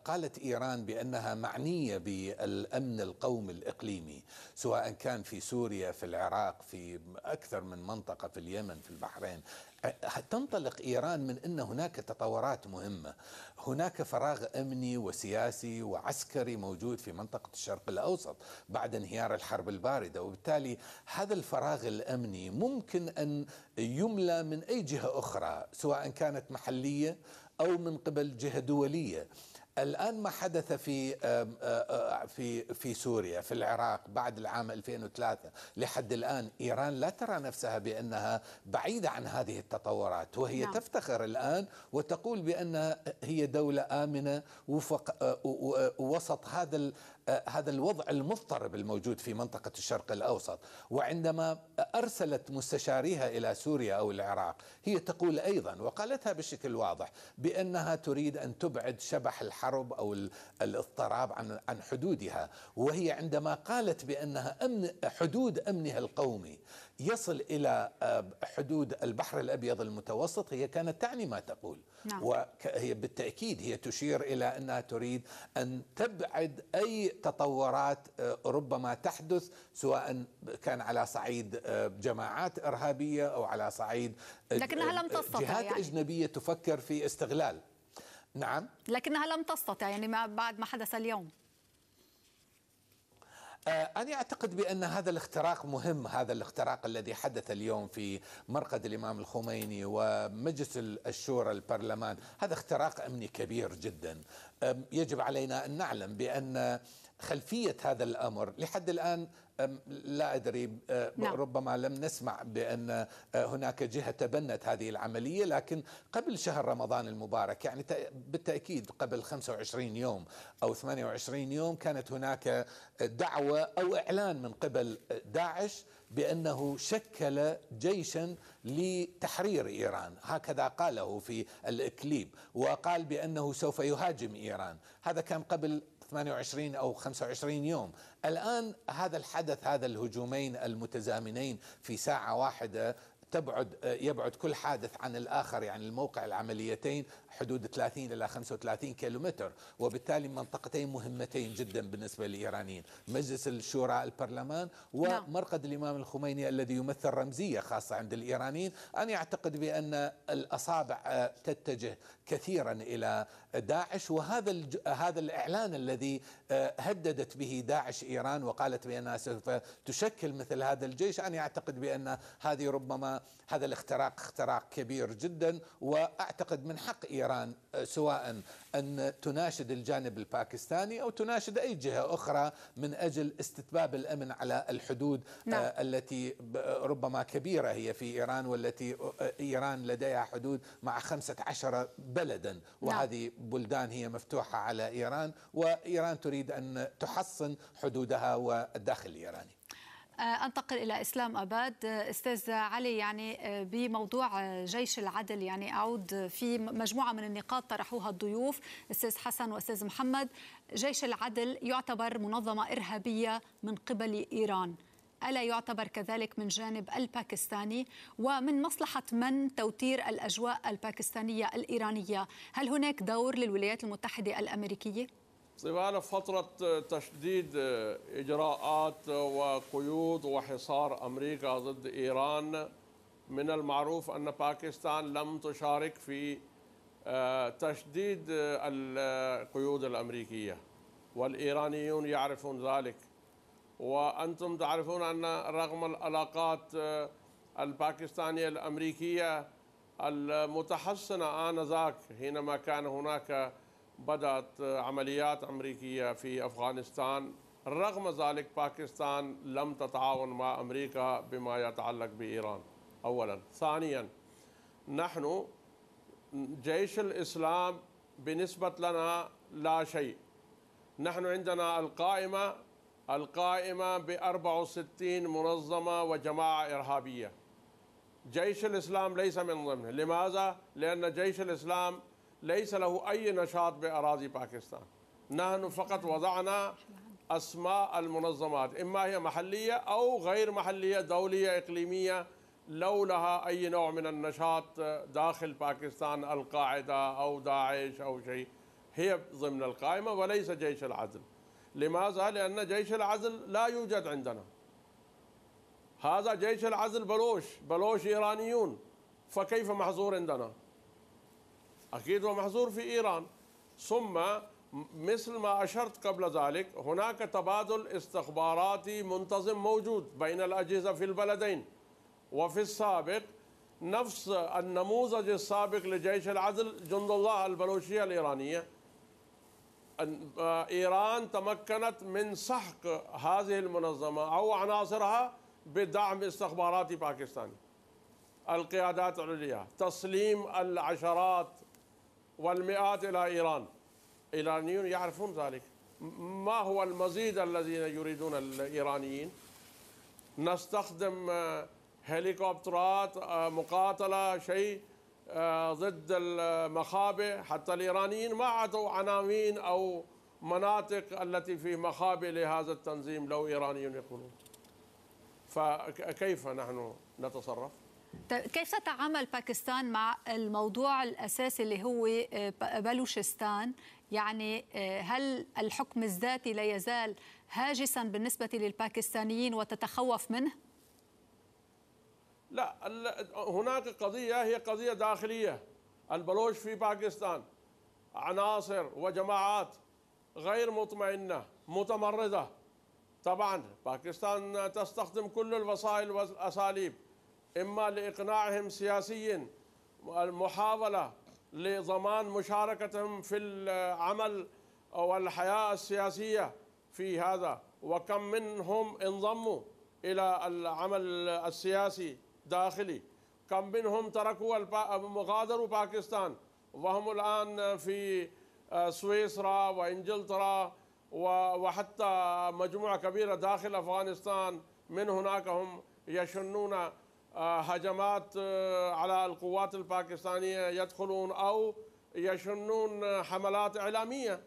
قالت ايران بانها معنيه بالامن القومي الاقليمي سواء كان في سوريا في العراق في اكثر من منطقه في اليمن في البحرين، تنطلق ايران من ان هناك تطورات مهمه، هناك فراغ امني وسياسي وعسكري موجود في منطقه الشرق الاوسط بعد انهيار الحرب البارده، وبالتالي هذا الفراغ الامني ممكن ان يملى من اي جهه اخرى سواء كانت محليه او من قبل جهه دوليه. الان ما حدث في في في سوريا في العراق بعد العام 2003 لحد الان ايران لا ترى نفسها بانها بعيده عن هذه التطورات وهي نعم. تفتخر الان وتقول بان هي دوله امنه وفق وسط هذا آه، هذا الوضع المضطرب الموجود في منطقة الشرق الأوسط وعندما أرسلت مستشاريها إلى سوريا أو العراق هي تقول أيضا وقالتها بشكل واضح بأنها تريد أن تبعد شبح الحرب أو الاضطراب عن عن حدودها وهي عندما قالت بأنها أمن حدود أمنها القومي يصل إلى آه، حدود البحر الأبيض المتوسط هي كانت تعني ما تقول نعم. وهي بالتأكيد هي تشير إلى أنها تريد أن تبعد أي تطورات آه، ربما تحدث سواء كان على صعيد آه، جماعات إرهابية أو على صعيد آه، لكنها لم تستطع جهات يعني. أجنبية تفكر في استغلال نعم لكنها لم تستطع يعني ما بعد ما حدث اليوم آه، أنا أعتقد بأن هذا الاختراق مهم هذا الاختراق الذي حدث اليوم في مرقد الإمام الخميني ومجلس الشورى البرلمان هذا اختراق أمني كبير جدا يجب علينا أن نعلم بأن خلفية هذا الأمر لحد الآن لا أدري نعم. ربما لم نسمع بأن أه، هناك جهة تبنت هذه العملية لكن قبل شهر رمضان المبارك يعني بالتأكيد قبل 25 يوم أو 28 يوم كانت هناك دعوة أو إعلان من قبل داعش بأنه شكل جيشا لتحرير إيران هكذا قاله في الإكليب وقال بأنه سوف يهاجم إيران هذا كان قبل 28 أو 25 يوم الآن هذا الحدث هذا الهجومين المتزامنين في ساعة واحدة تبعد يبعد كل حادث عن الآخر يعني الموقع العمليتين حدود 30 إلى 35 كيلومتر وبالتالي منطقتين مهمتين جدا بالنسبة للإيرانيين مجلس الشورى البرلمان نعم. ومرقد الإمام الخميني الذي يمثل رمزية خاصة عند الإيرانيين أنا أعتقد بأن الأصابع آه، تتجه كثيرا إلى داعش وهذا هذا الإعلان الذي آه، هددت به داعش إيران وقالت بأنها سوف تشكل مثل هذا الجيش أنا أعتقد بأن هذه ربما هذا الاختراق اختراق كبير جدا وأعتقد من حق إيران إيران آه، سواء أن تناشد الجانب الباكستاني أو تناشد أي جهة أخرى من أجل استتباب الأمن على الحدود آه، نعم. التي ربما كبيرة هي في إيران والتي آه، إيران لديها حدود مع 15 بلدا نعم. وهذه نعم. بلدان هي مفتوحة على إيران وإيران تريد أن تحصن حدودها والداخل الإيراني آه، انتقل الى اسلام اباد آه، استاذ علي يعني آه، بموضوع جيش العدل يعني اعود في مجموعه من النقاط طرحوها الضيوف استاذ حسن واستاذ محمد جيش العدل يعتبر منظمه ارهابيه من قبل ايران ألا يعتبر كذلك من جانب الباكستاني ومن مصلحة من توتير الأجواء الباكستانية الإيرانية هل هناك دور للولايات المتحدة الأمريكية؟ طوال فترة تشديد آه، إجراءات آه، وقيود وحصار أمريكا ضد إيران من المعروف أن باكستان لم تشارك في آه، تشديد القيود الأمريكية والإيرانيون يعرفون ذلك وأنتم تعرفون أن رغم العلاقات الباكستانية الأمريكية المتحسنة آنذاك حينما كان هناك بدأت عمليات أمريكية في أفغانستان رغم ذلك باكستان لم تتعاون مع أمريكا بما يتعلق بإيران أولا ثانيا نحن جيش الإسلام بالنسبة لنا لا شيء نحن عندنا القائمة القائمة ب 64 منظمة وجماعة إرهابية جيش الإسلام ليس من ضمنه لماذا؟ لأن جيش الإسلام ليس له أي نشاط بأراضي باكستان نحن فقط وضعنا أسماء المنظمات إما هي محلية أو غير محلية دولية إقليمية لو لها أي نوع من النشاط داخل باكستان القاعدة أو داعش أو شيء هي ضمن القائمة وليس جيش العزل لماذا؟ لأن جيش العزل لا يوجد عندنا هذا جيش العزل بلوش بلوش إيرانيون فكيف محظور عندنا؟ أكيد ومحظور في إيران ثم مثل ما أشرت قبل ذلك هناك تبادل استخباراتي منتظم موجود بين الأجهزة في البلدين وفي السابق نفس النموذج السابق لجيش العدل جند الله البلوشية الإيرانية إيران تمكنت من سحق هذه المنظمة أو عناصرها بدعم استخبارات باكستاني القيادات العليا تسليم العشرات والمئات إلى إيران إيرانيون يعرفون ذلك ما هو المزيد الذين يريدون الإيرانيين نستخدم آه، هليكوبترات آه، مقاتلة شيء آه، ضد المخابئ حتى الإيرانيين ما عادوا عناوين أو مناطق التي في مخابئ لهذا التنظيم لو إيرانيون يقولون فكيف نحن نتصرف؟ طيب، كيف تتعامل باكستان مع الموضوع الاساسي اللي هو آه، بلوشستان يعني آه، هل الحكم الذاتي لا يزال هاجسا بالنسبه للباكستانيين وتتخوف منه لا هناك قضيه هي قضيه داخليه البلوش في باكستان عناصر وجماعات غير مطمئنه متمرده طبعا باكستان تستخدم كل الوسائل والاساليب إما لإقناعهم سياسيا المحاولة لضمان مشاركتهم في العمل والحياة السياسية في هذا وكم منهم انضموا إلى العمل السياسي داخلي كم منهم تركوا غادروا باكستان وهم الآن في آه، سويسرا وإنجلترا وحتى مجموعة كبيرة داخل أفغانستان من هناك هم يشنون هجمات آه، على القوات الباكستانية يدخلون أو يشنون آه، حملات إعلامية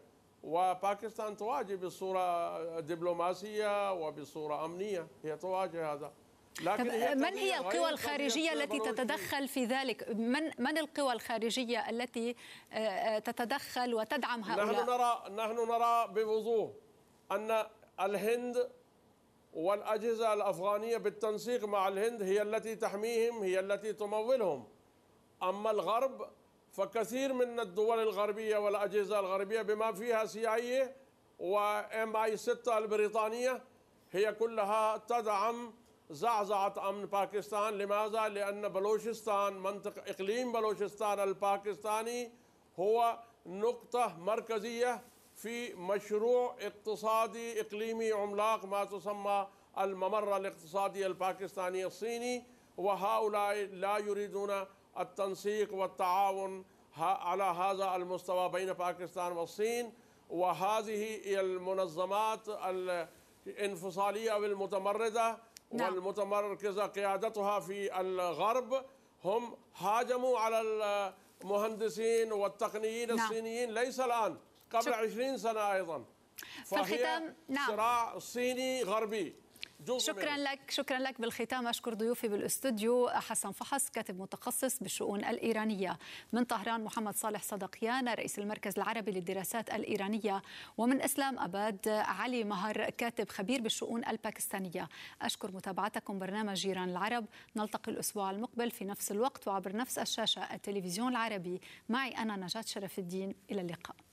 وباكستان تواجه بصورة دبلوماسية وبصورة أمنية هي تواجه هذا لكن هي آه، من هي القوى الخارجية التي تتدخل في ذلك؟ من من القوى الخارجية التي تتدخل وتدعم هؤلاء؟ نحن نرى نحن نرى بوضوح أن الهند والأجهزة الأفغانية بالتنسيق مع الهند هي التي تحميهم هي التي تمولهم أما الغرب فكثير من الدول الغربية والأجهزة الغربية بما فيها و ام اي 6 البريطانية هي كلها تدعم زعزعة أمن باكستان لماذا؟ لأن بلوشستان منطقة إقليم بلوشستان الباكستاني هو نقطة مركزية في مشروع اقتصادي إقليمي عملاق ما تسمى الممر الاقتصادي الباكستاني الصيني وهؤلاء لا يريدون التنسيق والتعاون على هذا المستوى بين باكستان والصين وهذه المنظمات الانفصالية والمتمردة نعم. والمتمركزة قيادتها في الغرب هم هاجموا على المهندسين والتقنيين نعم. الصينيين ليس الآن قبل شك... 20 سنه ايضا فهي الختام نعم صراع صيني غربي شكرا منه. لك شكرا لك بالختام اشكر ضيوفي بالاستوديو حسن فحص كاتب متخصص بالشؤون الايرانيه من طهران محمد صالح صدقيان رئيس المركز العربي للدراسات الايرانيه ومن اسلام اباد علي مهر كاتب خبير بالشؤون الباكستانيه اشكر متابعتكم برنامج جيران العرب نلتقي الاسبوع المقبل في نفس الوقت وعبر نفس الشاشه التلفزيون العربي معي انا نجاة شرف الدين الى اللقاء